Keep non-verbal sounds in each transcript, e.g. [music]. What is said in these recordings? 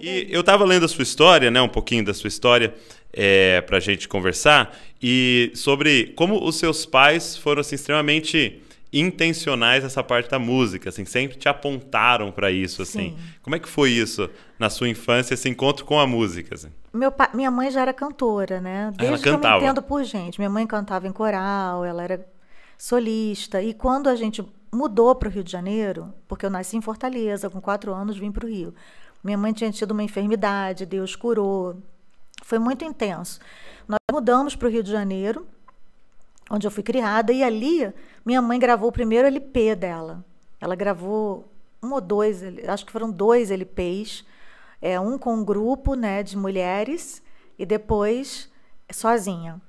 E eu estava lendo a sua história, né, um pouquinho da sua história, é, para a gente conversar, e sobre como os seus pais foram assim, extremamente intencionais essa parte da música, assim, sempre te apontaram para isso, assim. Sim. Como é que foi isso na sua infância, esse encontro com a música? Assim? Meu pa... Minha mãe já era cantora, né? Ah, Desde ela cantava. que eu me por gente. Minha mãe cantava em coral, ela era solista. E quando a gente mudou para o Rio de Janeiro, porque eu nasci em Fortaleza, com quatro anos vim para o Rio. Minha mãe tinha tido uma enfermidade, Deus curou. Foi muito intenso. Nós mudamos para o Rio de Janeiro, onde eu fui criada, e ali minha mãe gravou o primeiro LP dela. Ela gravou um ou dois, acho que foram dois LPs, é, um com um grupo né, de mulheres e depois sozinha.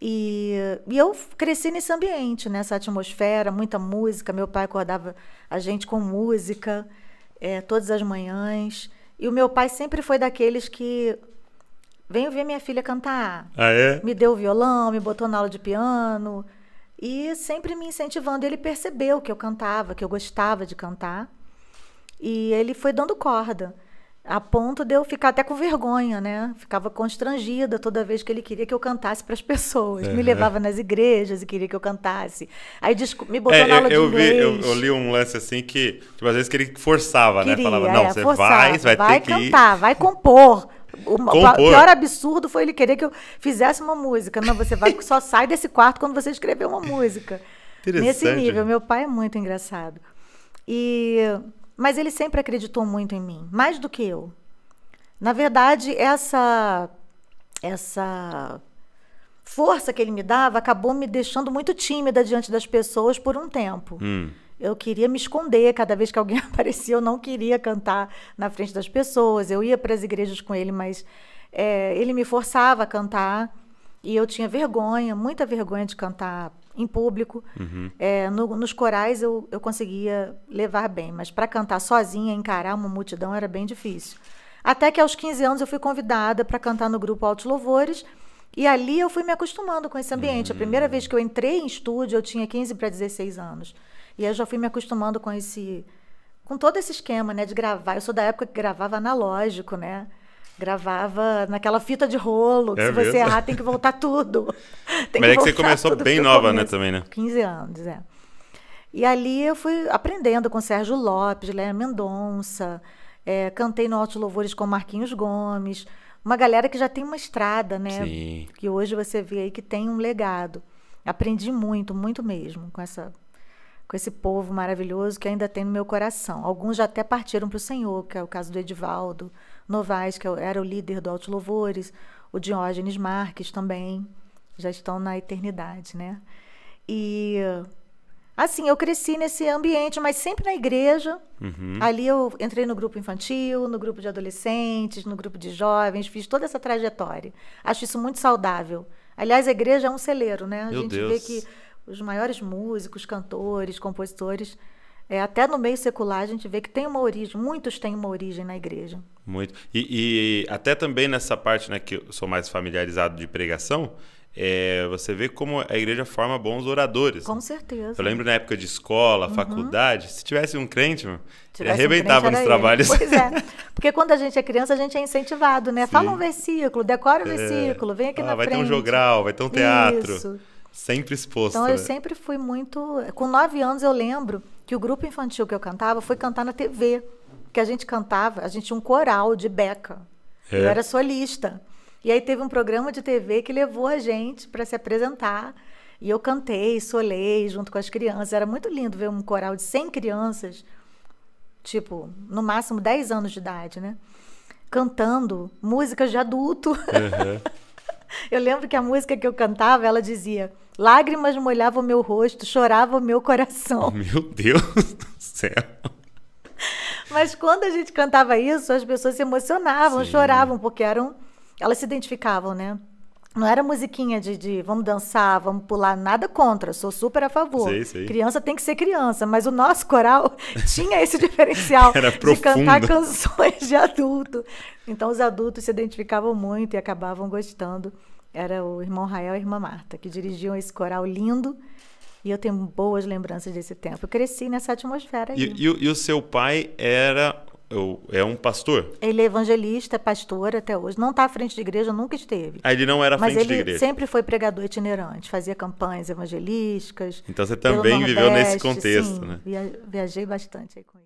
E, e, eu cresci nesse ambiente, nessa atmosfera, muita música. Meu pai acordava a gente com música é, todas as manhãs. E o meu pai sempre foi daqueles que Venho ver minha filha cantar. Ah, é? Me deu o violão, me botou na aula de piano. E sempre me incentivando. Ele percebeu que eu cantava, que eu gostava de cantar. E ele foi dando corda a ponto de eu ficar até com vergonha, né? Ficava constrangida toda vez que ele queria que eu cantasse para as pessoas. Me levava nas igrejas e queria que eu cantasse. Aí me botou é, na aula eu, de inglês. eu Vi, eu, eu, li um lance assim que, tipo, às vezes que ele forçava, né? queria, né? Falava, é, não, é, você forçava, vai, você vai, vai ter cantar, que... vai compor. O Compor. pior absurdo foi ele querer que eu fizesse uma música. Não, você vai, só sai desse quarto quando você escrever uma música. [laughs] Nesse nível. Né? Meu pai é muito engraçado. E mas ele sempre acreditou muito em mim, mais do que eu. Na verdade, essa essa força que ele me dava acabou me deixando muito tímida diante das pessoas por um tempo. Hum. Eu queria me esconder cada vez que alguém [laughs] aparecia, eu não queria cantar na frente das pessoas. Eu ia para as igrejas com ele, mas é, ele me forçava a cantar e eu tinha vergonha, muita vergonha de cantar em público. Uhum. É, no, nos corais eu, eu conseguia levar bem, mas para cantar sozinha, encarar uma multidão era bem difícil. Até que aos 15 anos eu fui convidada para cantar no grupo Altos Louvores. E ali eu fui me acostumando com esse ambiente. Uhum. A primeira vez que eu entrei em estúdio, eu tinha 15 para 16 anos. E eu já fui me acostumando com esse com todo esse esquema, né, de gravar. Eu sou da época que gravava analógico, né? Gravava naquela fita de rolo, que é se mesmo? você errar tem que voltar tudo. [laughs] Tem Mas que é que você começou bem nova, né, começo. né, também, né? 15 anos, é. E ali eu fui aprendendo com Sérgio Lopes, Léa Mendonça, é, cantei no Altos Louvores com Marquinhos Gomes, uma galera que já tem uma estrada, né? Sim. Que hoje você vê aí que tem um legado. Aprendi muito, muito mesmo com essa com esse povo maravilhoso que ainda tem no meu coração. Alguns já até partiram para o Senhor, que é o caso do Edivaldo Novaes, que é era o líder do Alto Louvores, o Diógenes Marques também, já estão na eternidade, né? E assim, eu cresci nesse ambiente, mas sempre na igreja. Uhum. Ali eu entrei no grupo infantil, no grupo de adolescentes, no grupo de jovens, fiz toda essa trajetória. Acho isso muito saudável. Aliás, a igreja é um celeiro, né? A Meu gente Deus. vê que os maiores músicos, cantores, compositores, é, até no meio secular a gente vê que tem uma origem, muitos têm uma origem na igreja. Muito. E, e até também nessa parte né, que eu sou mais familiarizado de pregação, é, você vê como a igreja forma bons oradores. Com né? certeza. Eu lembro na época de escola, uhum. faculdade, se tivesse um crente, mano, ele arrebentava um crente, nos trabalhos. Pois é. [laughs] Porque quando a gente é criança, a gente é incentivado, né? Sim. Fala um versículo, decora o é. versículo, vem aqui ah, na vai frente. Vai ter um jogral, vai ter um teatro. Isso. Sempre exposto. Então eu né? sempre fui muito. Com nove anos eu lembro que o grupo infantil que eu cantava foi cantar na TV. Que a gente cantava, a gente tinha um coral de beca. É. Eu era solista. E aí teve um programa de TV que levou a gente para se apresentar. E eu cantei, solei junto com as crianças. Era muito lindo ver um coral de 100 crianças, tipo, no máximo 10 anos de idade, né? Cantando músicas de adulto. Uhum. [laughs] Eu lembro que a música que eu cantava, ela dizia: Lágrimas molhavam meu rosto, chorava o meu coração. [laughs] Meu Deus do céu. Mas quando a gente cantava isso, as pessoas se emocionavam, Sim. choravam, porque eram. Elas se identificavam, né? Não era musiquinha de, de, vamos dançar, vamos pular, nada contra, sou super a favor. Sei, sei. Criança tem que ser criança, mas o nosso coral [laughs] tinha esse diferencial de profundo. cantar canções de adulto. Então os adultos se identificavam muito e acabavam gostando. Era o irmão Rael e a irmã Marta que dirigiam esse coral lindo. E eu tenho boas lembranças desse tempo. Eu cresci nessa atmosfera aí. E, e, e o seu pai era é um pastor. Ele é evangelista, pastor até hoje. Não está à frente de igreja, nunca esteve. Ah, ele não era à frente de igreja. Mas ele sempre foi pregador itinerante, fazia campanhas evangelísticas. Então você também Nordeste, viveu nesse contexto, sim, né? Viajei bastante aí com ele.